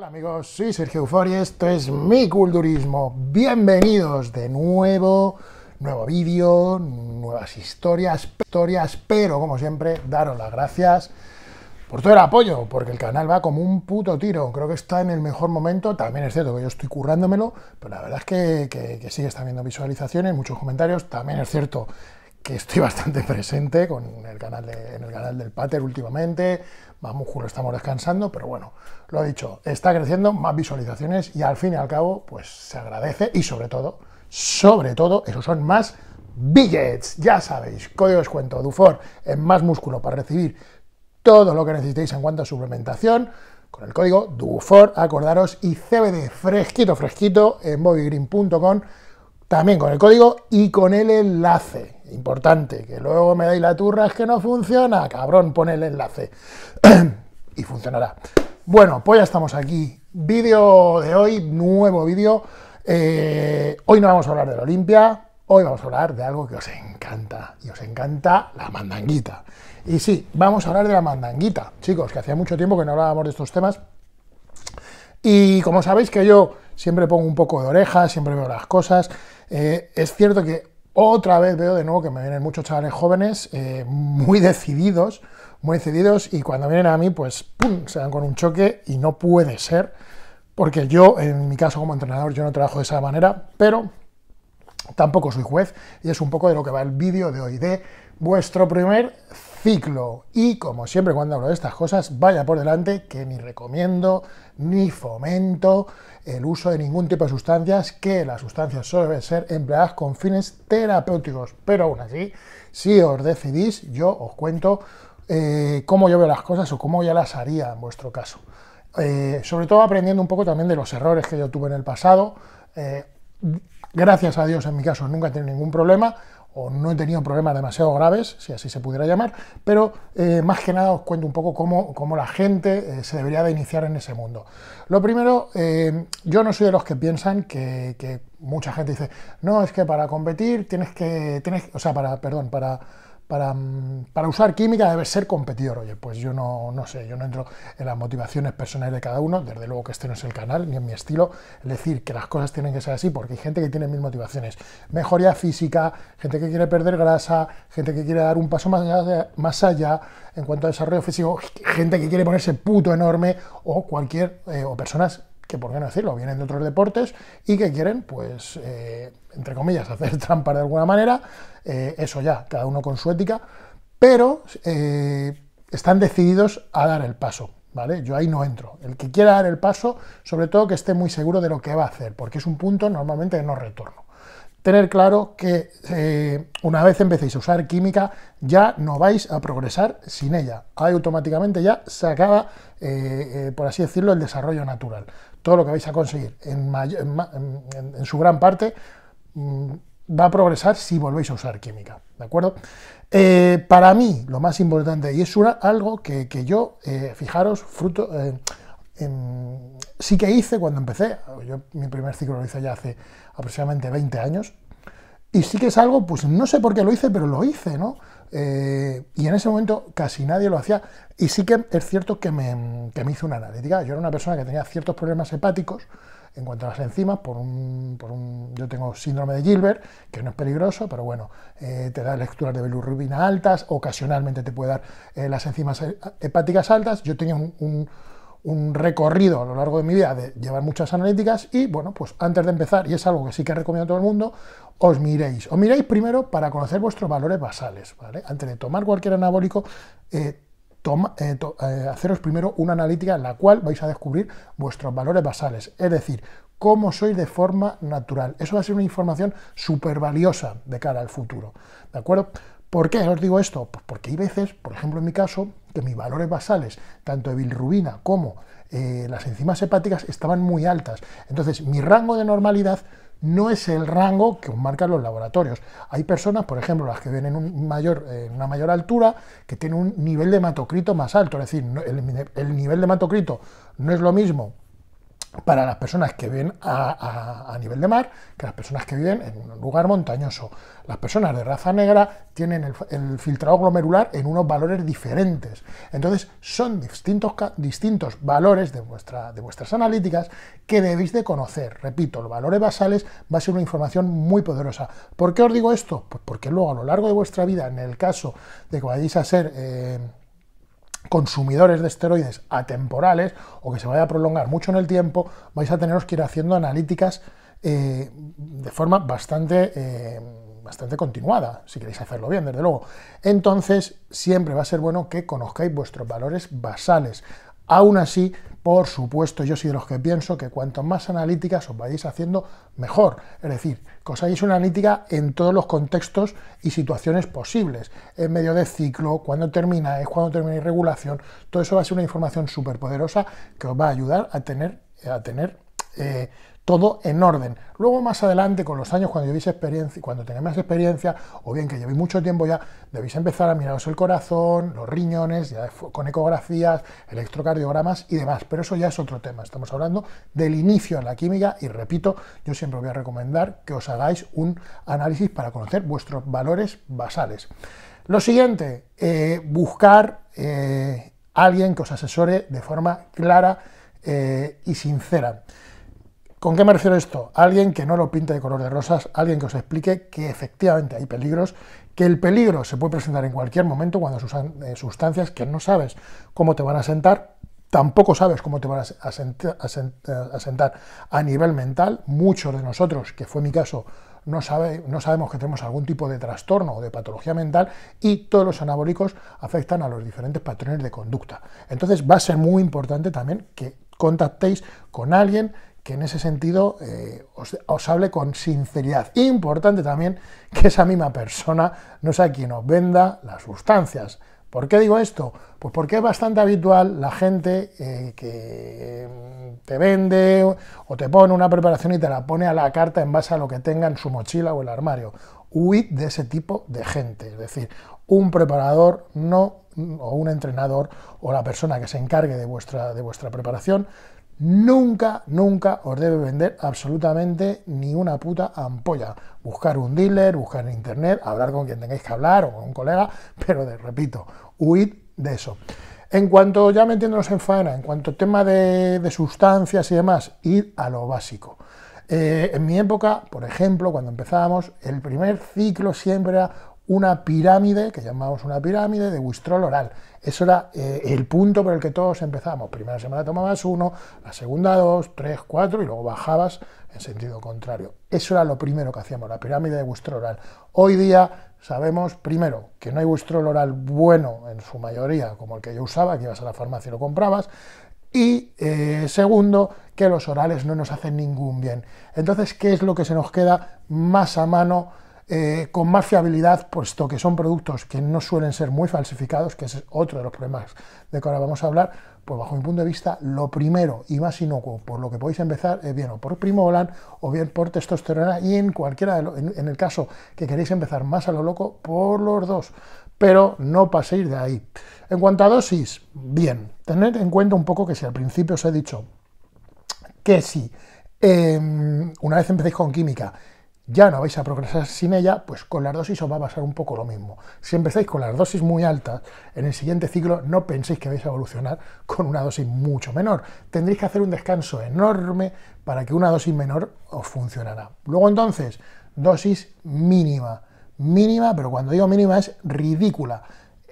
Hola amigos, soy Sergio Euforia, esto es Mi Culturismo. Bienvenidos de nuevo, nuevo vídeo, nuevas historias, historias, pero como siempre, daros las gracias por todo el apoyo, porque el canal va como un puto tiro. Creo que está en el mejor momento, también es cierto que yo estoy currándomelo, pero la verdad es que, sigue que viendo visualizaciones, muchos comentarios, también es cierto que estoy bastante presente con el canal en el canal del Pater últimamente, más músculo estamos descansando, pero bueno, lo he dicho, está creciendo, más visualizaciones y al fin y al cabo, pues se agradece y sobre todo, sobre todo, esos son más billets, ya sabéis, código de descuento DUFOR en más músculo para recibir todo lo que necesitéis en cuanto a suplementación, con el código DUFOR, acordaros, y CBD fresquito, fresquito en bobbygreen.com también con el código y con el enlace importante, que luego me dais la turra, es que no funciona, cabrón, pon el enlace y funcionará. Bueno, pues ya estamos aquí. Vídeo de hoy, nuevo vídeo. Eh, hoy no vamos a hablar de la Olimpia, hoy vamos a hablar de algo que os encanta, y os encanta la mandanguita. Y sí, vamos a hablar de la mandanguita, chicos, que hacía mucho tiempo que no hablábamos de estos temas. Y como sabéis que yo siempre pongo un poco de oreja, siempre veo las cosas, eh, es cierto que otra vez veo de nuevo que me vienen muchos chavales jóvenes, eh, muy decididos, muy decididos, y cuando vienen a mí, pues se dan con un choque y no puede ser, porque yo, en mi caso como entrenador, yo no trabajo de esa manera, pero tampoco soy juez, y es un poco de lo que va el vídeo de hoy, de vuestro primer ciclo. Y como siempre cuando hablo de estas cosas, vaya por delante que ni recomiendo ni fomento el uso de ningún tipo de sustancias, que las sustancias solo deben ser empleadas con fines terapéuticos. Pero aún así, si os decidís, yo os cuento eh, cómo yo veo las cosas o cómo ya las haría en vuestro caso. Eh, sobre todo aprendiendo un poco también de los errores que yo tuve en el pasado. Eh, gracias a Dios en mi caso nunca he tenido ningún problema, o no he tenido problemas demasiado graves, si así se pudiera llamar, pero eh, más que nada os cuento un poco cómo, la gente eh, se debería de iniciar en ese mundo. Lo primero, eh, yo no soy de los que piensan que, mucha gente dice, no, es que para competir tienes que, tienes, o sea, para, perdón, para para, mm, para, usar química debe ser competidor. Oye, pues yo no, no sé, yo no entro en las motivaciones personales de cada uno, desde luego que este no es el canal, ni en mi estilo, es decir que las cosas tienen que ser así, porque hay gente que tiene mil motivaciones. Mejoría física, gente que quiere perder grasa, gente que quiere dar un paso más allá, más allá en cuanto a desarrollo físico, gente que quiere ponerse puto enorme, o cualquier, eh, o personas que por qué no decirlo, vienen de otros deportes y que quieren, pues, eh, entre comillas, hacer trampa de alguna manera, eh, eso ya, cada uno con su ética, pero eh, están decididos a dar el paso, ¿vale? Yo ahí no entro. El que quiera dar el paso, sobre todo que esté muy seguro de lo que va a hacer, porque es un punto normalmente de no retorno tener claro que eh, una vez empecéis a usar química, ya no vais a progresar sin ella. Ahí automáticamente ya se acaba, eh, eh, por así decirlo, el desarrollo natural. Todo lo que vais a conseguir en, su gran parte mm, va a progresar si volvéis a usar química, ¿de acuerdo? para mí, lo más importante, y es algo que, que yo, fijaros, fruto Em, sí que hice cuando empecé, yo mi primer ciclo lo hice ya hace aproximadamente 20 años, y sí que es algo, pues no sé por qué lo hice, pero lo hice, ¿no? Eh, y en ese momento casi nadie lo hacía, y sí que es cierto que me, que me hice una analítica, yo era una persona que tenía ciertos problemas hepáticos, en cuanto a las enzimas, por un, por un, yo tengo síndrome de Gilbert, que no es peligroso, pero bueno, eh, te da lecturas de bilirrubina altas, ocasionalmente te puede dar eh, las enzimas hepáticas altas. Yo tenía un, un recorrido a lo largo de mi vida de llevar muchas analíticas y bueno, pues antes de empezar, y es algo que sí que recomiendo a todo el mundo, os miréis. Os miréis primero para conocer vuestros valores basales, ¿vale? Antes de tomar cualquier anabólico, eh, eh, eh, haceros primero una analítica en la cual vais a descubrir vuestros valores basales, es decir, cómo sois de forma natural. Eso va a ser una información súper valiosa de cara al futuro, ¿de acuerdo? ¿Por qué os digo esto? Pues porque hay veces, por ejemplo en mi caso, que mis valores basales, tanto de bilirrubina como eh, las enzimas hepáticas, estaban muy altas. Entonces, mi rango de normalidad no es el rango que os marcan los laboratorios. Hay personas, por ejemplo, las que vienen en una mayor altura, que tienen un nivel de hematocrito más alto. Es decir, el, el nivel de hematocrito no es lo mismo para las personas que viven a, nivel de mar que las personas que viven en un lugar montañoso. Las personas de raza negra tienen el, filtrado glomerular en unos valores diferentes. Entonces, son distintos, distintos valores de, de vuestras analíticas que debéis de conocer. Repito, los valores basales va a ser una información muy poderosa. ¿Por qué os digo esto? Pues porque luego a lo largo de vuestra vida, en el caso de que vayáis a ser... Eh, consumidores de esteroides atemporales o que se vaya a prolongar mucho en el tiempo, vais a teneros que ir haciendo analíticas eh, de forma bastante, eh, bastante continuada, si queréis hacerlo bien, desde luego. Entonces, siempre va a ser bueno que conozcáis vuestros valores basales. Aún así, por supuesto, yo soy de los que pienso que cuanto más analíticas os vayáis haciendo, mejor. Es decir, que os hagáis una analítica en todos los contextos y situaciones posibles. En medio de ciclo, cuando termináis, cuando termináis regulación, todo eso va a ser una información súper poderosa que os va a ayudar a tener, a tener eh, todo en orden. Luego más adelante, con los años, cuando llevéis experiencia, cuando tengáis más experiencia, o bien que llevéis mucho tiempo ya, debéis empezar a miraros el corazón, los riñones, ya con ecografías, electrocardiogramas y demás. Pero eso ya es otro tema. Estamos hablando del inicio en la química y repito, yo siempre voy a recomendar que os hagáis un análisis para conocer vuestros valores basales. Lo siguiente, eh, buscar eh, alguien que os asesore de forma clara eh, y sincera. ¿Con qué me refiero esto? Alguien que no lo pinte de color de rosas, alguien que os explique que efectivamente hay peligros, que el peligro se puede presentar en cualquier momento cuando se usan eh, sustancias que no sabes cómo te van a sentar, tampoco sabes cómo te van a eh, sentar a nivel mental. Muchos de nosotros, que fue mi caso, no, no, sabemos que tenemos algún tipo de trastorno o de patología mental y todos los anabólicos afectan a los diferentes patrones de conducta. Entonces va a ser muy importante también que contactéis con alguien en ese sentido eh, os, hable con sinceridad. Importante también que esa misma persona no sea quien os venda las sustancias. ¿Por qué digo esto? Pues porque es bastante habitual la gente eh, que mm, te vende o te pone una preparación y te la pone a la carta en base a lo que tenga en su mochila o el armario. Huid de ese tipo de gente. Es decir, un preparador no mm, o un entrenador o la persona que se encargue de vuestra, de vuestra preparación Nunca, nunca os debe vender absolutamente ni una puta ampolla. Buscar un dealer, buscar en internet, hablar con quien tengáis que hablar o con un colega, pero de, repito, huid de eso. En cuanto ya metiéndonos en faena, en cuanto tema de, sustancias y demás, ir a lo básico. Eh, en mi época, por ejemplo, cuando empezábamos, el primer ciclo siempre era una pirámide, que llamamos una pirámide, de Wistrol oral. Eso era eh, el punto por el que todos empezamos. Primera semana tomabas uno, la segunda dos, tres, cuatro, y luego bajabas en sentido contrario. Eso era lo primero que hacíamos, la pirámide de Wistrol oral. Hoy día sabemos, primero, que no hay Wistrol oral bueno en su mayoría, como el que yo usaba, que ibas a la farmacia y lo comprabas, y eh, segundo, que los orales no nos hacen ningún bien. Entonces, ¿qué es lo que se nos queda más a mano? Eh, con más fiabilidad, puesto que son productos que no suelen ser muy falsificados, que es otro de los problemas de que ahora vamos a hablar, pues bajo mi punto de vista, lo primero y más inocuo por lo que podéis empezar es eh, bien o por Primolan, o bien por testosterona y en cualquiera de en, el caso que queréis empezar más a lo loco, por los dos, pero no paséis de ahí. En cuanto a dosis, bien, tened en cuenta un poco que si al principio os he dicho que si em, una vez empecéis con química, ya no vais a progresar sin ella, pues con las dosis os va a pasar un poco lo mismo. Si empezáis con las dosis muy altas, en el siguiente ciclo no penséis que vais a evolucionar con una dosis mucho menor. Tendréis que hacer un descanso enorme para que una dosis menor os funcionará. Luego entonces, dosis mínima. Mínima, pero cuando digo mínima es ridícula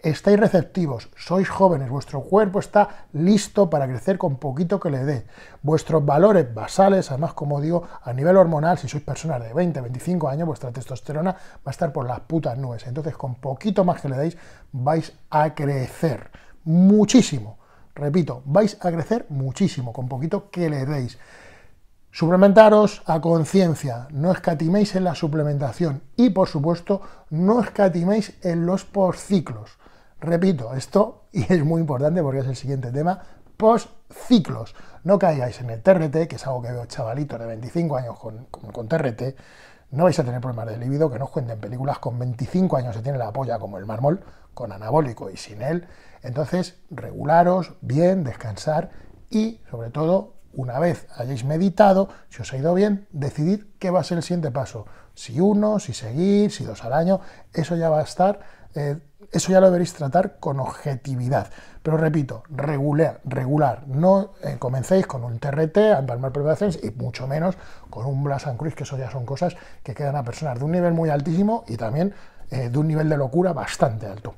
estáis receptivos, sois jóvenes, vuestro cuerpo está listo para crecer con poquito que le dé. Vuestros valores basales, además, como digo, a nivel hormonal, si sois personas de 20, 25 años, vuestra testosterona va a estar por las putas nubes. Entonces, con poquito más que le deis, vais a crecer muchísimo. Repito, vais a crecer muchísimo con poquito que le deis. Suplementaros a conciencia, no escatiméis en la suplementación y por supuesto no escatiméis en los postciclos. Repito, esto, y es muy importante porque es el siguiente tema, post-ciclos. No caigáis en el TRT, que es algo que veo chavalitos de 25 años con, con, TRT, no vais a tener problemas de libido, que no os cuenten películas, con 25 años se tiene la polla como el mármol, con anabólico y sin él, entonces regularos, bien, descansar y sobre todo, una vez hayáis meditado, si os ha ido bien, decidid qué va a ser el siguiente paso, si uno, si seguir, si dos al año, eso ya va a estar... Eh, eso ya lo deberéis tratar con objetividad. Pero repito, regular, regular. No eh, comencéis con un TRT, a y mucho menos con un Blas and Cruz, que eso ya son cosas que quedan a personas de un nivel muy altísimo y también eh, de un nivel de locura bastante alto.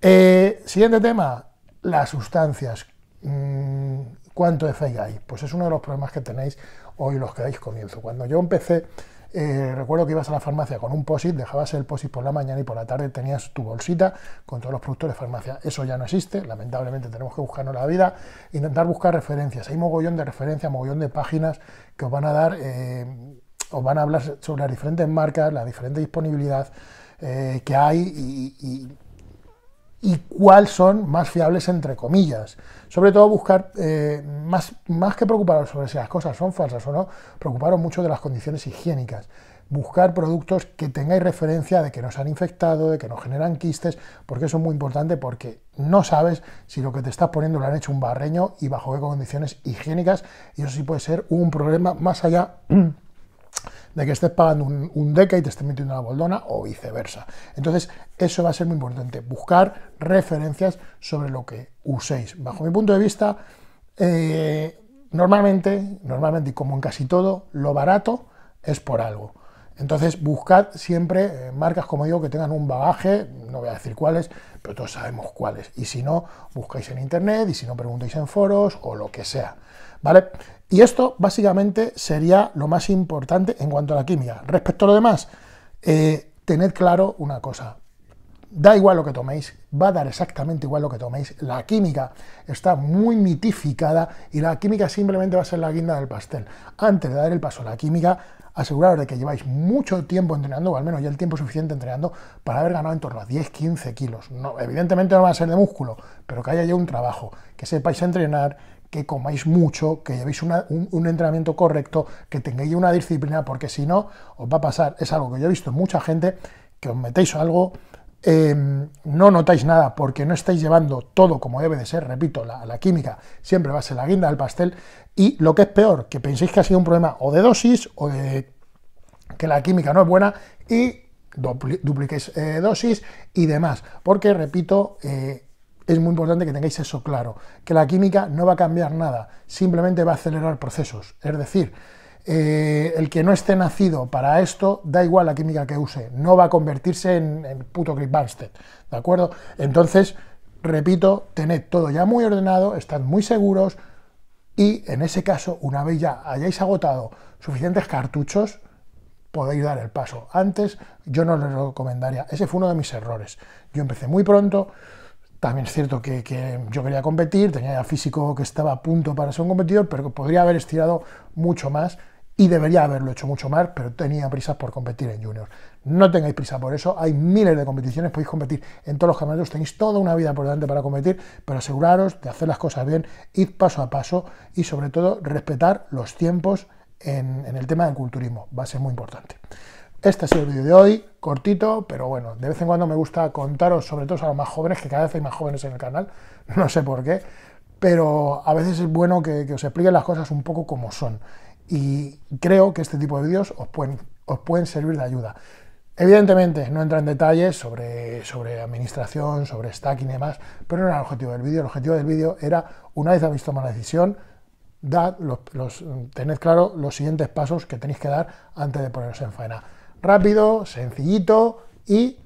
Eh, siguiente tema, las sustancias. Mm, ¿Cuánto de hay? Pues es uno de los problemas que tenéis hoy los que dais comienzo. Cuando yo empecé eh, recuerdo que ibas a la farmacia con un POSIT, dejabas el POSIT por la mañana y por la tarde tenías tu bolsita con todos los productos de farmacia. Eso ya no existe, lamentablemente tenemos que buscarnos la vida, intentar buscar referencias. Hay mogollón de referencias, mogollón de páginas que os van a dar, eh, os van a hablar sobre las diferentes marcas, la diferente disponibilidad eh, que hay y y cuáles son más fiables entre comillas. Sobre todo buscar, eh, más, más que preocuparos sobre si las cosas son falsas o no, preocuparos mucho de las condiciones higiénicas. Buscar productos que tengáis referencia de que nos han infectado, de que nos generan quistes, porque eso es muy importante porque no sabes si lo que te estás poniendo lo han hecho un barreño y bajo qué condiciones higiénicas, y eso sí puede ser un problema más allá de que estés pagando un, DECA y te esté metiendo una boldona o viceversa. Entonces, eso va a ser muy importante, buscar referencias sobre lo que uséis. Bajo mi punto de vista, eh, normalmente, normalmente y como en casi todo, lo barato es por algo. Entonces, buscad siempre eh, marcas, como digo, que tengan un bagaje, no voy a decir cuáles, pero todos sabemos cuáles. Y si no, buscáis en internet y si no, preguntáis en foros o lo que sea. ¿vale? Y esto básicamente sería lo más importante en cuanto a la química. Respecto a lo demás, eh, tened claro una cosa, da igual lo que toméis, va a dar exactamente igual lo que toméis. La química está muy mitificada y la química simplemente va a ser la guinda del pastel. Antes de dar el paso a la química, aseguraros de que lleváis mucho tiempo entrenando, o al menos ya el tiempo suficiente entrenando, para haber ganado en torno a 10-15 kilos. No, evidentemente no va a ser de músculo, pero que haya ya un trabajo, que sepáis entrenar, que comáis mucho, que llevéis un, entrenamiento correcto, que tengáis una disciplina, porque si no, os va a pasar. Es algo que yo he visto en mucha gente, que os metéis algo, em, no notáis nada porque no estáis llevando todo como debe de ser, repito, la, química siempre va a ser la guinda del pastel y lo que es peor, que penséis que ha sido un problema o de dosis o de que la química no es buena y dupliquéis eh, dosis y demás, porque repito, eh, es muy importante que tengáis eso claro, que la química no va a cambiar nada, simplemente va a acelerar procesos. Es decir, eh, el que no esté nacido para esto, da igual la química que use, no va a convertirse en, puto Chris ¿de acuerdo? Entonces, repito, tened todo ya muy ordenado, estad muy seguros y en ese caso, una vez ya hayáis agotado suficientes cartuchos, podéis dar el paso. Antes yo no lo recomendaría. Ese fue uno de mis errores. Yo empecé muy pronto, también es cierto que, yo quería competir, tenía físico que estaba a punto para ser un competidor, pero podría haber estirado mucho más y debería haberlo hecho mucho más, pero tenía prisas por competir en junior. No tengáis prisa por eso, hay miles de competiciones, podéis competir en todos los campeonatos, tenéis toda una vida por delante para competir, pero aseguraros de hacer las cosas bien, ir paso a paso y sobre todo respetar los tiempos en el tema del culturismo, va a ser muy importante. Este ha sido el vídeo de hoy, cortito, pero bueno, de vez en cuando me gusta contaros, sobre todo a los más jóvenes, que cada vez hay más jóvenes en el canal, no sé por qué, pero a veces es bueno que, os expliquen las cosas un poco como son. Y creo que este tipo de vídeos os pueden, servir de ayuda. Evidentemente no entra en detalles sobre, administración, sobre stacking y demás, pero no era el objetivo del vídeo. El objetivo del vídeo era, una vez habéis tomado la decisión, los, tened claro los siguientes pasos que tenéis que dar antes de poneros en faena rápido, sencillito y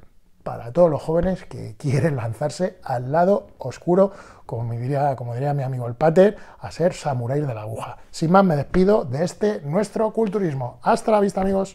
para todos los jóvenes que quieren lanzarse al lado oscuro, como diría, mi amigo el Pater, a ser samuráis de la aguja. Sin más, me despido de este nuestro culturismo. Hasta la vista, amigos.